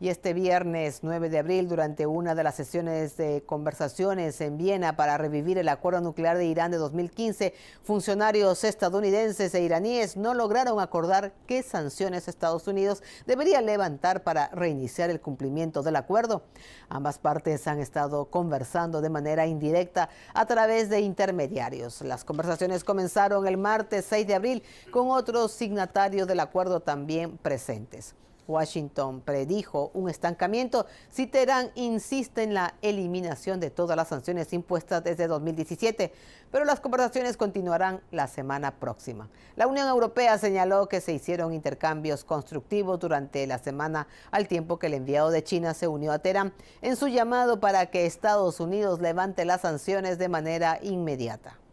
Y este viernes 9 de abril, durante una de las sesiones de conversaciones en Viena para revivir el acuerdo nuclear de Irán de 2015, funcionarios estadounidenses e iraníes no lograron acordar qué sanciones Estados Unidos debería levantar para reiniciar el cumplimiento del acuerdo. Ambas partes han estado conversando de manera indirecta a través de intermediarios. Las conversaciones comenzaron el martes 6 de abril con otros signatarios del acuerdo también presentes. Washington predijo un estancamiento si Teherán insiste en la eliminación de todas las sanciones impuestas desde 2017, pero las conversaciones continuarán la semana próxima. La Unión Europea señaló que se hicieron intercambios constructivos durante la semana al tiempo que el enviado de China se unió a Teherán en su llamado para que Estados Unidos levante las sanciones de manera inmediata.